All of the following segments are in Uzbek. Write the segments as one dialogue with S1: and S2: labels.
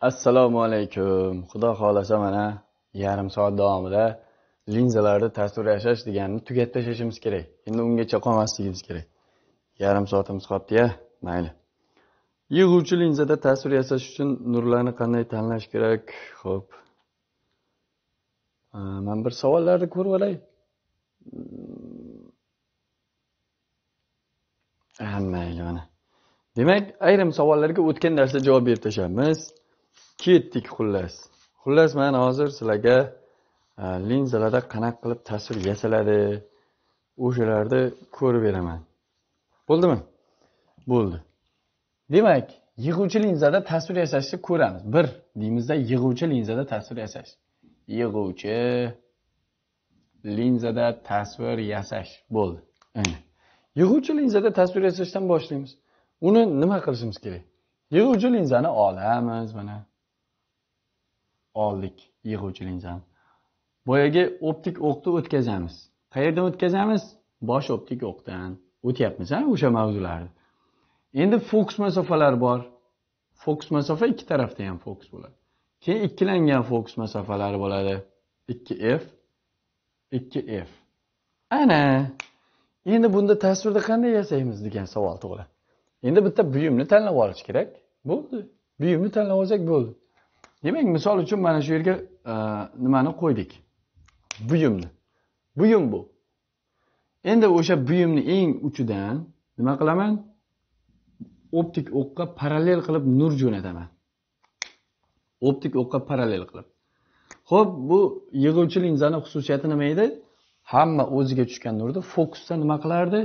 S1: assalomu alaykum xudo xohlasa mana yarim soat davomida linzalarda tasvir yashash deganini tugatib tashlashimiz kerak endi ungacha qolmasligimiz kerak yarim soatimiz qolibdiya mayli yig'uvchi linzada tasvir yasash uchun nurlarni qanday tanlash kerak ho'p man bir savollarni ko'rib olay ha mayli mana demak ayrim savollarga o'tgan darsda javob berib tashlabmiz ketdik xullas xullas man hozir sizlarga e, linzalarda qanaqa qilib tasvir yasaladi o'shalarni ko'rib beraman bo'ldimi bo'ldi demak yig'uvchi linzada tasvir yasashni ko'ramiz bir deymizda yig'uvchi linzada tasvir yasash yig'uvchi linzada tasvir yasash bo'ldi yig'uvchi linzada tasvir yasashdan boshlaymiz uni nima qilishimiz kerak yig'uvchi linzani olamiz mana oldik yig'uvchi linzani boyagi optik o'qni o'tkazamiz qayerdan o'tkazamiz bosh optik o'qdan o'tyapmiz a o'sha mavzularni endi fokus masofalar bor fokus masofa ikki tarafda ham fokus bo'ladi keyin ikkilangan fokus masofalari bo'ladi ikki f ikki f ana endi bunda tasvirda qanday yasaymiz degan savol tug'iladi endi bitta buyumni tanlab olish kerak bo'ldi buyumni tanlab olsak bo'ldi demak misol uchun mana shu yerga e, nimani qo'ydik buyumni buyum bu endi o'sha buyumni eng uchidan nima qilaman optik o'qqa parallel qilib nur jo'nataman optik o'qqa parallel qilib ho'p bu yig'uvchi linzani xususiyati nima edi hamma o'ziga tushgan nurni fokusda nima qilardi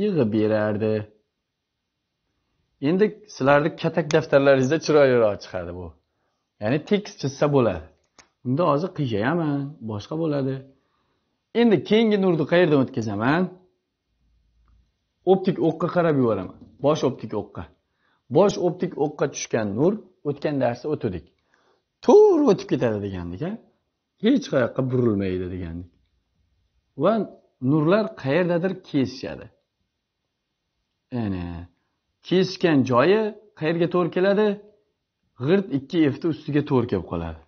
S1: yig'ib berardi endi sizlarni katak daftarlaringizda chiroyliroq chiqadi bu ya'ni tekis chizsa bo'ladi unda hozir qiyshayaman boshqa bo'ladi endi keyingi nurni qayerdan o'tkazaman optik o'qqa qarab yuboraman bosh optik o'qqa bosh optik o'qqa tushgan nur o'tgan darsda o'tdik to'g'ri o'tib ketadi degandik a hech qayoqqa burilmaydi degandik va nurlar qayerdadir kesishadi ana kesishgan joyi qayerga to'g'ri keladi g'irt ikki efni ustiga to'g'ri kelib qoladi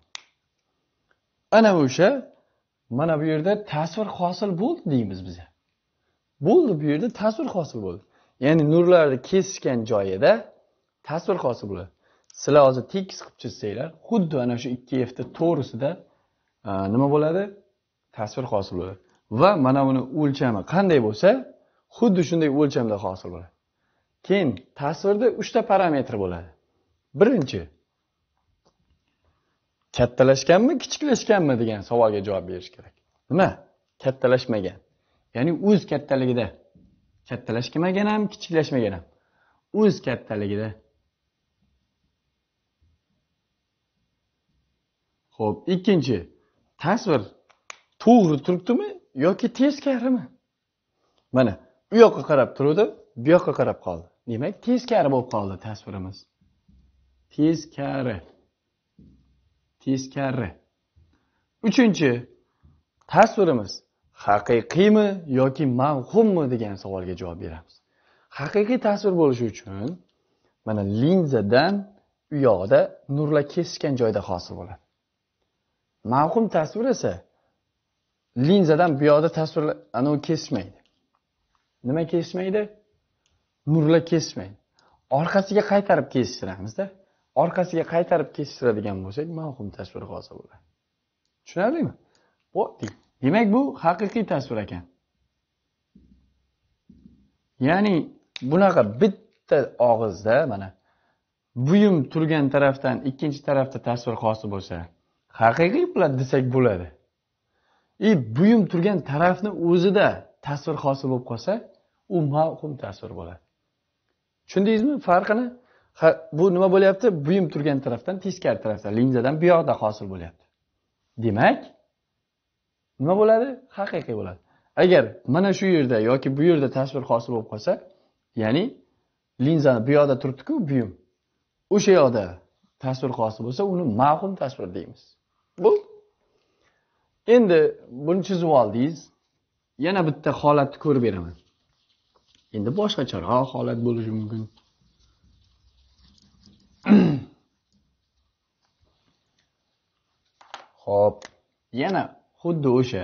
S1: ana o'sha mana bu yerda tasvir hosil bo'ldi deymiz biza bo'ldi bu yerda tasvir hosil bo'ldi ya'ni nurlarni kesishgan joyida tasvir hosil bo'ladi sizlar hozir tekis qilib chizsanglar xuddi ana shu ikki efni to'g'risida nima bo'ladi tasvir hosil bo'ladi va mana buni o'lchami qanday bo'lsa xuddi shunday o'lchamda hosil bo'ladi keyin tasvirda uchta parametr bo'ladi birinchi kattalashganmi kichiklashganmi degan savolga javob berish kerak nima kattalashmagan ya'ni o'z kattaligida kattalashmagan ham kichiklashmagan ham o'z kattaligida ho'p ikkinchi tasvir to'g'ri turibdimi yoki teskarimi mana u yoqqa qarab turuvdi bu yoqqa qarab qoldi demak teskari bo'lib qoldi tasvirimiz teskari teskari uchinchi tasvirimiz haqiqiymi yoki mavhummi degan savolga javob beramiz haqiqiy tasvir bo'lishi uchun mana linzadan u yoqda nurlar kesishgan joyda hosil bo'ladi mavhum tasvir esa linzadan bu yoqda tasvir anavi kesishmaydi nima kesishmaydi nurlar kesmang orqasiga qaytarib kesishtiramizda orqasiga qaytarib kesishtiradigan bo'lsak mavhum tasvir hosil bo'ladi tushunarlimi bo'pti demak bu haqiqiy tasvir ekan ya'ni bunaqa bitta og'izda mana buyum turgan tarafdan ikkinchi tarafda tasvir hosil bo'lsa haqiqiy bo'ladi desak bo'ladi и e, buyum turgan tarafni o'zida tasvir hosil bo'lib qolsa u mavhum tasvir bo'ladi tushundingizmi farqini bu nima bo'lyapti buyum turgan tarafdan teskari tarafdan linzadan bu yoqda hosil bo'lyapti demak nima bo'ladi haqiqiy bo'ladi agar mana shu yerda yoki bu yerda tasvir hosil bo'lib qolsa ya'ni linzani bu yoqda turibdiku buyum o'sha yoqda tasvir hosil bo'lsa uni mavhum tasvir deymiz bo'ldi endi buni chizib oldingiz yana bitta holatni ko'rib beraman endi boshqacharoq holat bo'lishi mumkin ho'p yana xuddi o'sha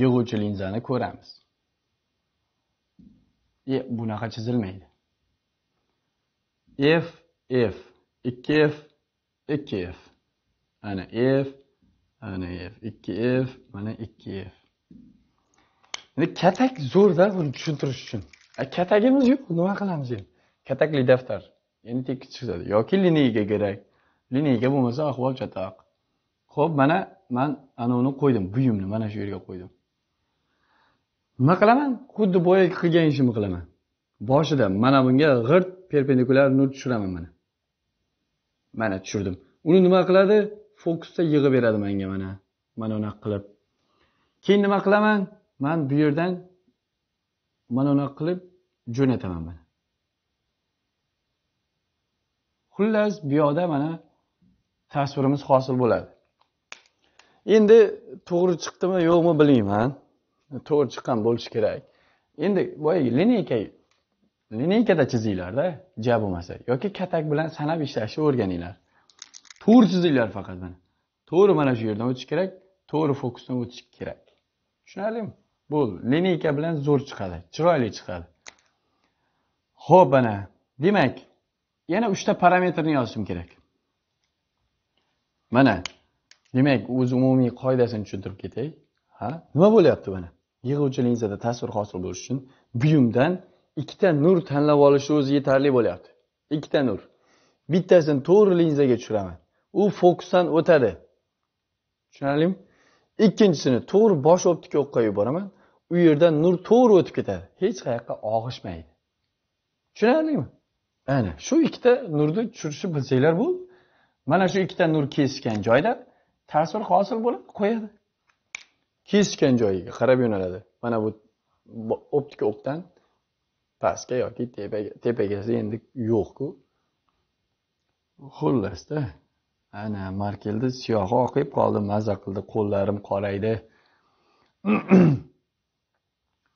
S1: yig'uvchi linzani ko'ramiz e bunaqa chizilmaydi f f ikki f ikki f ana f ana f ikki f mana ikki f katak zo'rda buni tushuntirish uchun katagimiz yo'q nima qilamiz endi katakli daftar endi tekis chiqadi yoki liniyaga kerak liniyaga bo'lmasa ahvol chatoq ho'p mana man anavini qo'ydim buyumni mana shu yerga qo'ydim nima qilaman xuddi boyagi qilgan ishimni qilaman boshida mana bunga g'irt perpendikulyar nur tushiraman mana mana tushirdim uni nima qiladi fokusda yig'ib beradi manga mana mana unaqa qilib keyin nima qilaman man bu yerdan mana unaqa qilib jo'nataman mana xullas bu yoqda mana tasvirimiz hosil bo'ladi endi to'g'ri chiqdimi yo'qmi bilmayman to'g'ri chiqqan bo'lishi kerak endi boyagi lineyka lineykada chizinglarda ja bo'lmasa yoki katak bilan sanab ishlashni o'rganinglar to'g'ri chizinglar faqat mana to'g'ri mana shu yerdan o'tish kerak to'g'ri fokusdan o'tish kerak tushunarlimi bo'ldi lineyka bilan zo'r chiqadi chiroyli chiqadi ho'p ana demak yana uchta parametrni yozishim kerak mana demak o'zi umumiy qoidasini tushuntirib ketay ha nima bo'lyapti mana yig'uvchi linzada tasvir hosil bo'lishi uchun buyumdan ikkita nur tanlab olish o'zi yetarli bo'lyapti ikkita nur bittasini to'g'ri linzaga tushiraman u fokusdan o'tadi tushunarlimi ikkinchisini to'g'ri bosh optika o'qqa yuboraman u yerdan nur to'g'ri o'tib ketadi hech qayoqqa og'ishmaydi tushunarlimi ana shu ikkita nurni tushirishni bilsanglar bo'ldi mana shu ikkita nur kesishgan joyda tasvir hosil bo'lib qo'yadi kesishgan joyiga qarab yo'naladi mana bu optika o'qdan pastga yoki tepaga tepagasi endi yo'qku xullasda ana markelni siyohi oqib qoldi maza qildi qo'llarim qoraydi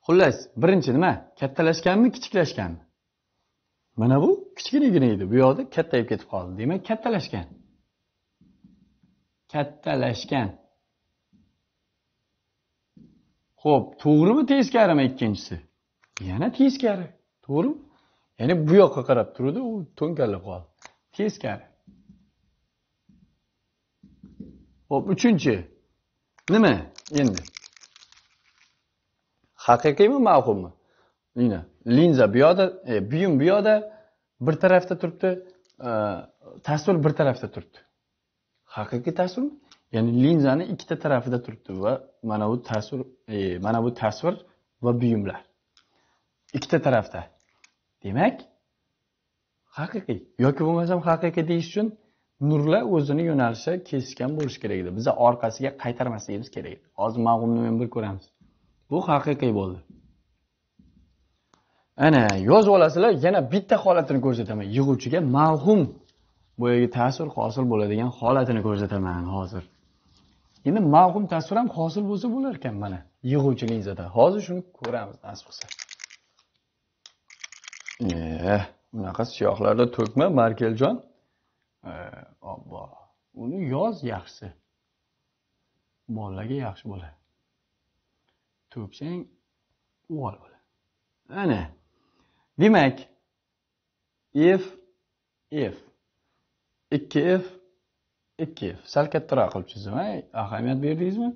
S1: xullas birinchi nima kattalashganmi kichiklashganmi mana bu kichkinagina edi bu yoqda kattayib ketib qoldi demak kattalashgan kattalashgan ho'p to'g'rimi teskarimi ikkinchisi yana teskari to'g'rimi ya'ni bu yoqqa qarab turdi u to'nkarlab qoldi teskari ho'p uchinchi nima endi haqiqiymi mavhummi linza bu yoqda e, buyum bu yoqda bir tarafda turibdi e, tasvir bir tarafda turibdi haqiqiy tasvirmi ya'ni linzani ikkita tarafida turibdi va mana bu tasvir e, mana bu tasvir va buyumlar ikkita tarafda demak haqiqiy yoki bo'lmasam haqiqiy deyish uchun nurlar o'zini yo'nalishi kesishgan bo'lishi kerak edi biza orqasiga qaytarmasligimiz kerak edi hozir mag'umni men bir ko'ramiz bu haqiqiy bo'ldi ana yozib olasizlar yana bitta holatini ko'rsataman yig'uvchiga mavhum boyagi ta'sir hosil bo'ladigan holatini ko'rsataman hozir endi mavhum tasvir ham hosil bo'lsa bo'lar ekan mana yig'uvchi linzada hozir shuni ko'ramiz nasib qilsa eh, unaqa siyohlarda to'kma markeljon eh, obbo uni yoz yaxshisi bolalarga yaxshi bo'ladi to'ksang uvol bo'ladi ana demak if if ikki f ikki f sal kattaroq qilib chizaman ahamiyat berdingizmi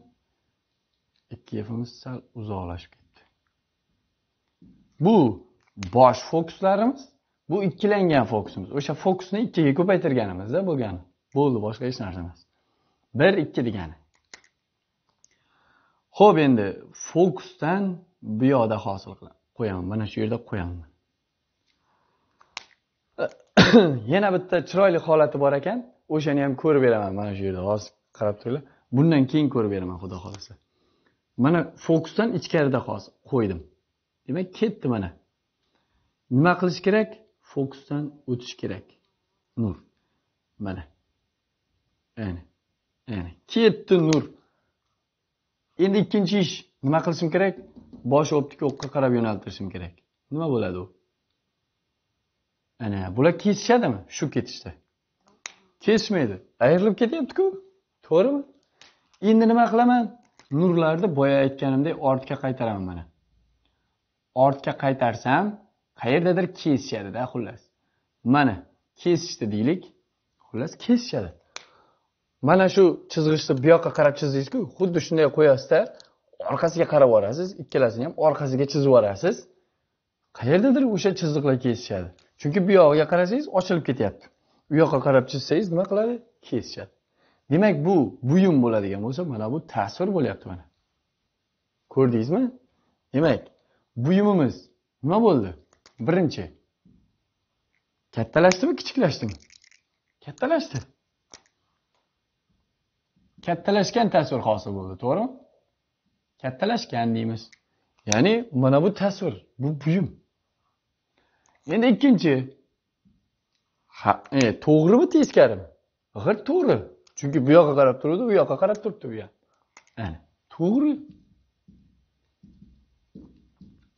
S1: ikki fimiz sal uzoqlashib ketdi bu bosh fokuslarimiz bu ikkilangan fokusimiz o'sha fokusni ikkiga ko'paytirganimizda bo'lgani bo'ldi boshqa hech narsa emas bir ikki degani ho'p endi fokusdan bu yoqda hosil qilamiz qo'yaman mana shu yerda qo'yaman yana bitta chiroyli holati bor ekan o'shani ham ko'rib beraman mana shu yerda hozir qarab turinglar bundan keyin ko'rib beraman xudo xohlasa mana fokusdan ichkarida hozir qo'ydim demak ketdi mana nima qilish kerak fokusdan o'tish kerak nur mana ana ana ketdi nur endi ikkinchi ish nima qilishim kerak bosh optika o'qqa qarab yo'naltirishim kerak nima bo'ladi u ana bular kesishadimi shu ketishda kesmaydi ayrilib ketyaptiku to'g'rimi endi nima qilaman nurlarni boya aytganimdek ortga qaytaraman mana ortga qaytarsam qayerdadir kesishadida xullas mana kesishdi deylik xullas kesishadi mana shu chizg'ichni bu yoqqa qarab chizdingizku xuddi shunday qo'yasizda orqasiga qarab yuborasiz ikkalasini ham orqasiga chizib yuborasiz qayerdadir o'sha chiziqlar kesishadi chunki bu yog'iga qarasangiz ochilib ketyapti u yoqqa qarab chizsangiz nima qiladi kesishadi demak bu buyum bo'ladigan bo'lsa mana bu tasvir bo'lyapti mana ko'rdingizmi demak buyumimiz nima bo'ldi birinchi kattalashdimi kichiklashdimi kattalashdi kattalashgan tasvir hosil bo'ldi to'g'rimi kattalashgan deymiz ya'ni mana bu tasvir bu buyum endi ikkinchi e, to'g'rimi teskarimi g'ir to'g'ri chunki bu yoqqa qarab turibdi u yoqqa qarab turibdi bu ham to'g'ri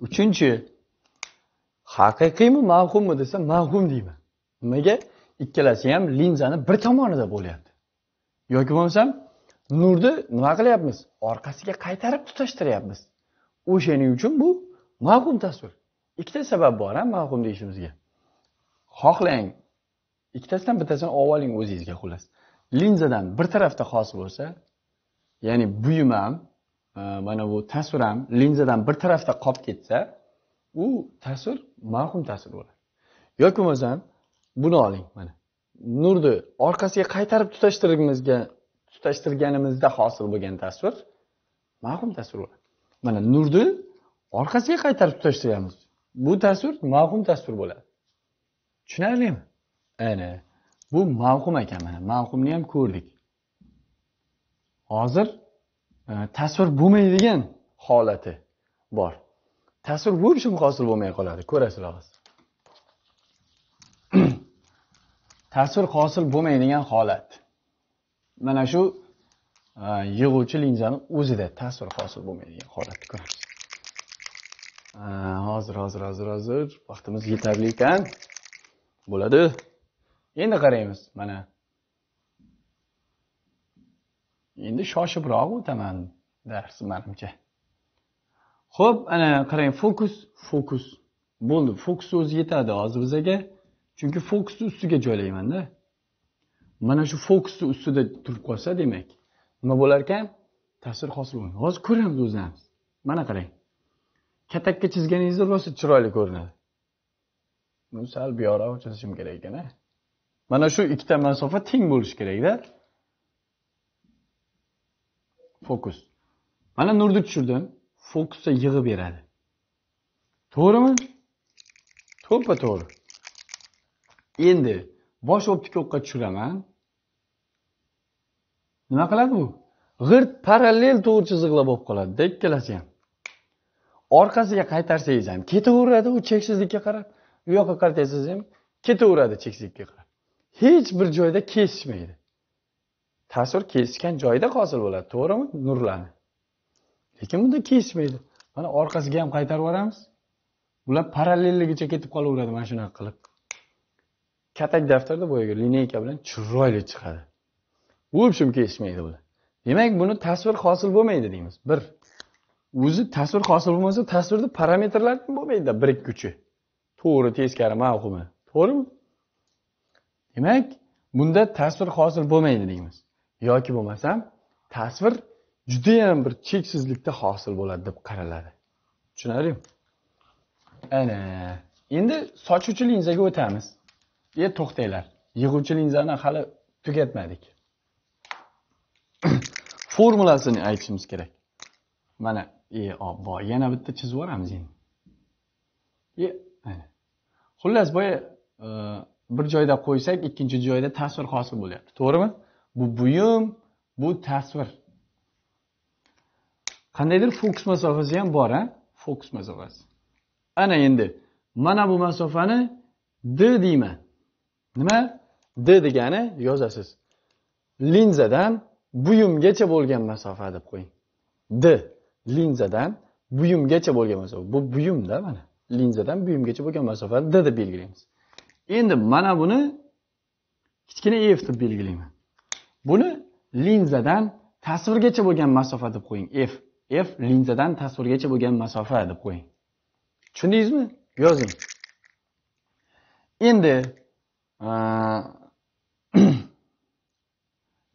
S1: uchinchi haqiqiymi mavhummi desa mavhum deyman nimaga ikkalasi ham linzani bir tomonida bo'lyapti yoki bo'lmasam nurni nima qilyapmiz orqasiga qaytarib tutashtiryapmiz o'shaning uchun bu mavhum tasvir ikkita sabab bor a mavhum deyishimizga xohlang ikkitasidan bittasini olib oling o'zingizga xullas linzadan bir tarafda xos bo'lsa ya'ni ham e, mana bu tasvir ham linzadan bir tarafda qolib ketsa u tasvir mavhum tasvir bo'ladi yoki bo'lmasam buni oling mana nurni orqasiga qaytarib tutashtirishimizga tutashtirganimizda hosil bo'lgan tasvir mavhum tasvir mana nurni orqasiga qaytarib tutashtiramiz bu tasvir mavhum tasvir bo'ladi tushunarlimi ana bu mavhum ekan mana mavhumni ham ko'rdik hozir e, tasvir bo'lmaydigan holati bor tasvir вообщем hosil bo'lmay qoladi ko'rasizlar hozir tasvir hosil bo'lmaydigan holat mana shu e, yig'uvchi linzani o'zida tasvir hosil bo'lmaydigan holatni ko'ramiz e, hozir hozir hozir hozir vaqtimiz yetarli ekan bo'ladi endi qaraymiz mana endi shoshibroq o'taman dars manimcha ho'p ana qarang fokus fokus bo'ldi fokus o'zi yetadi hozir bizaga chunki fokusni ustiga joylaymanda mana shu fokusni ustida turib qolsa demak nima bo'lar ekan tasvir hosil bo'ladi hozir ko'ramiz o'zimiz mana qarang katakka chizganingizda rosa chiroyli ko'rinadi buni sal buyoqroq chizishim kerak ekan mana shu ikkita masofa teng bo'lishi kerakda fokus mana nurni tushirdim fokusda yig'ib beradi to'g'rimi to'ppa to'g'ri endi bosh optik o'qqa tushiraman nima qiladi bu g'irt parallel to'g'ri chiziqlar bo'lib qoladida ikkalasi ham orqasiga qaytarsangiz ham ketaveradi u cheksizlikka qarab u yoqqa qaratasiz ham ketaveradi cheksizlikka qarab hech bir joyda kesishmaydi tasvir kesishgan joyda hosil bo'ladi to'g'rimi nurlarni lekin bunda kesishmaydi mana orqasiga ham qaytarib yuboramiz ular parallelligicha ketib qolaveradi mana shunaqa qilib katak daftarda boyagi lineyka bilan chiroyli chiqadi u shim kesishmaydi bular demak buni tasvir hosil bo'lmaydi deymiz bir o'zi tasvir hosil bo'lmasa tasvirni parametrlari ham bo'lmaydida birikkuchi to'g'ri teskari mavhumi to'g'rimi demak bunda tasvir hosil bo'lmaydi deymiz yoki bo'lmasam tasvir judayam bir cheksizlikda hosil bo'ladi deb qaraladi tushunarlimi ana endi sochuvchi linzaga o'tamiz e to'xtanglar yig'uvchi linzani hali tugatmadik formulasini aytishimiz kerak mana e obbo yana bitta chizib yuboramiz endi e, xullas boya e, bir joyda qo'ysak ikkinchi joyda tasvir hosil bo'lyapti to'g'rimi bu buyum bu tasvir qandaydir fokus masofasi ham bor a fokus masofasi ana endi mana bu masofani d deyman nima d degani yozasiz linzadan buyumgacha bo'lgan masofa deb qo'ying d linzadan buyumgacha bo'lgan masofa bu buyumda mana linzadan buyumgacha bo'lgan masofani d deb belgilaymiz endi mana buni kichkina f e deb belgilayman buni linzadan tasvirgacha bo'lgan masofa deb qo'ying f f linzadan tasvirgacha bo'lgan masofa deb qo'ying tushundingizmi yozing endi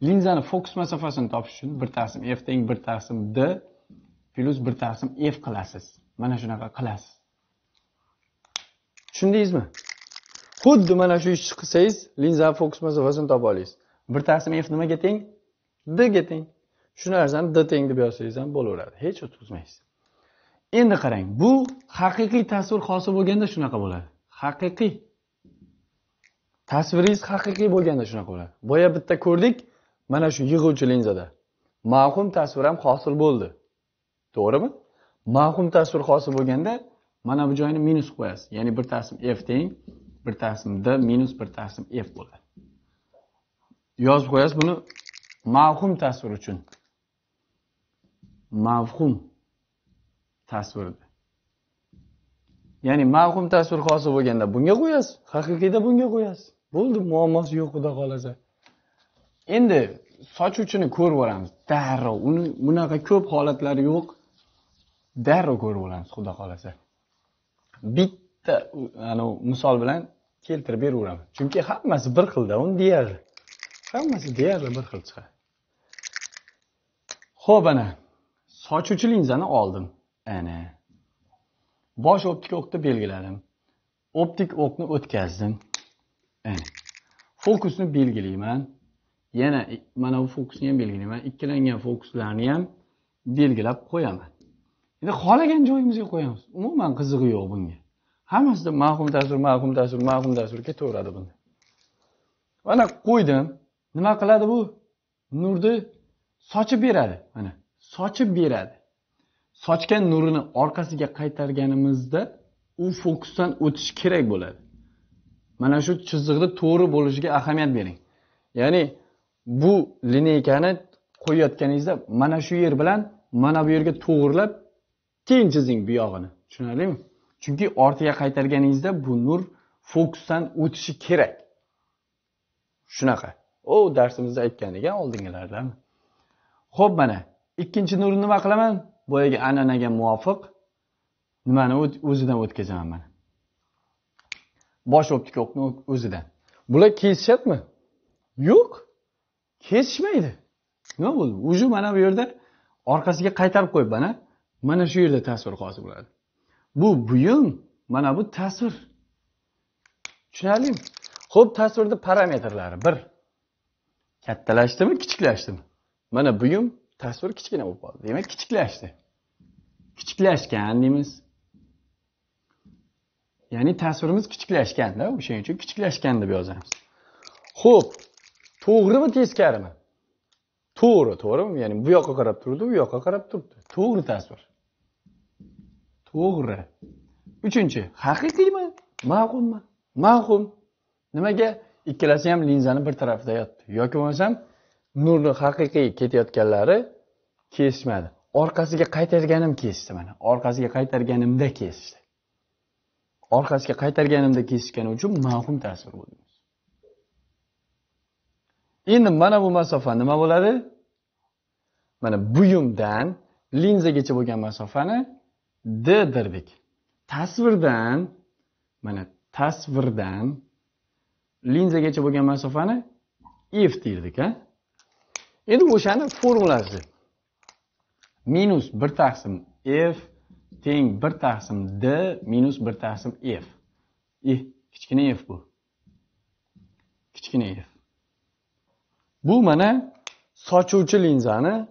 S1: linzani fokus masofasini topish uchun bir taqsim f teng bir taqsim d plyus bir taqsim f qilasiz mana shunaqa qilasiz tushundingizmi xuddi mana shu ishni qilsangiz linzani fokus masofasini topa olasiz bir taqsim f nimaga teng dga teng shu narsani d teng deb yozsangiz ham bo'laveradi hech o'tkazmaysiz endi qarang bu haqiqiy tasvir hosil bo'lganda shunaqa bo'ladi haqiqiy tasviringiz haqiqiy bo'lganda shunaqa bo'ladi boya bitta ko'rdik mana shu yig'uvchi linzada mavhum tasvir ham hosil bo'ldi to'g'rimi mavhum tasvir hosil bo'lganda mana bu joyni minus qo'yasiz ya'ni bir tasm f teng bir tasm d minus bir tasm f bo'ladi yozib qo'yasiz buni mavhum tasvir uchun mavhum tasvir ya'ni mavhum tasvir hosil bo'lganda bunga qo'yasiz haqiqiyda bunga qo'yasiz bo'ldi muammosi yo'q xudo xohlasa endi soch uchini ko'rib olamiz darrov uni bunaqa ko'p holatlari yo'q darrov ko'rib olamiz xudo xohlasa bitta anavi misol bilan keltirib beraveraman chunki hammasi bir xilda uni deyarli hammasi deyarli bir xil chiqadi ho'p ana soch uchi linzani oldim ana bosh optik o'qni belgiladim optik o'qni o'tkazdim ana fokusni belgilayman yana mana bu fokusni ham belgilayman ikkilangan fokuslarni ham belgilab qo'yaman endi xohlagan joyimizga qo'yamiz umuman qizig'i yo'q bunga hammasida mavhum tasvir mavhum tasvir mavhum tasvir ketaveradi bunda mana qo'ydim nima qiladi bu nurni sochib beradi mana sochib beradi sochgan nurini orqasiga qaytarganimizda u fokusdan o'tishi kerak bo'ladi mana shu chiziqni to'g'ri bo'lishiga ahamiyat bering ya'ni bu lineykani qo'yayotganingizda mana shu yer bilan mana bu yerga to'g'irlab keyin chizing bu yog'ini tushunarlimi chunki ortiga qaytarganingizda bu nur fokusdan o'tishi kerak shunaqa o darsimizda aytgan ekan oldingilardan ho'p mana ikkinchi nurni nima qilaman boyagi an'anaga muvofiq nimani o'zidan o'tkazaman mana bosh optika o'qni o'zidan bular kesishyaptimi yo'q kesishmaydi nima bo'ldi уже mana bu yerda orqasiga qaytarib qo'yib mana mana shu yerda tasvir hosil bo'ladi bu buyum mana bu tasvir tushunarlimi ho'p tasvirni parametrlari bir kattalashdimi kichiklashdimi mana buyum tasvir kichkina bo'lib qoldi demak kichiklashdi kichiklashgan deymiz ya'ni tasvirimiz kichiklashganda o'shaning uchun kichiklashgan deb yozamiz ho'p to'g'rimi teskarimi to'g'ri to'g'rimi ya'ni bu yoqqa qarab turdi u yoqqa qarab turdi to'g'ri tasvir to'g'ri uchinchi haqiqiymi mavhummi mavhum nimaga ikkalasi ham linzani bir tarafida yotdi yoki bo'lmasam nurni haqiqiy ketayotganlari kesishmadi orqasiga qaytarganim kesishdi mana orqasiga qaytarganimda kesishdi orqasiga qaytarganimda kesishgani uchun mavhum tasvir bo'ldi endi mana bu masofa nima bo'ladi mana buyumdan linzagacha bo'lgan masofani d derdik tasvirdan mana tasvirdan linzagacha bo'lgan masofani f deyildik a endi o'shani formulasi minus bir taqsim f teng bir taqsim d minus bir taqsim f i kichkina f bu kichkina f bu mana sochuvchi linzani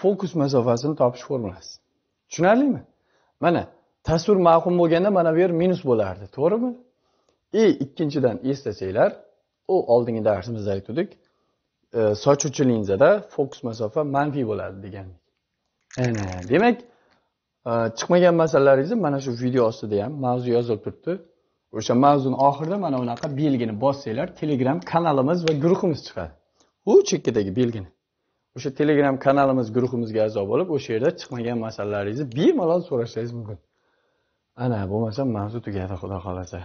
S1: fokus masofasini topish formulasi tushunarlimi mana tasvir mavhum bo'lganda mana bu yer minus bo'lardi to'g'rimi и ikkinchidan eslasanglar u oldingi darsimizda aytgandik e, sochuvchi linzada fokus masofa manfiy bo'ladi degan ana demak e, chiqmagan masalalaringizni mana shu video ostida ham mavzu yozilib turibdi o'sha mavzuni oxirida mana bunaqa belgini bossanglar telegram kanalimiz va guruhimiz chiqadi u chekkadagi belgini o'sha telegram kanalimiz guruhimizga a'zo bo'lib o'sha yerda chiqmagan masalalaringizni bemalol so'rashingiz mumkin ana bo'lmasa mavzu tugadi xudo xohlasa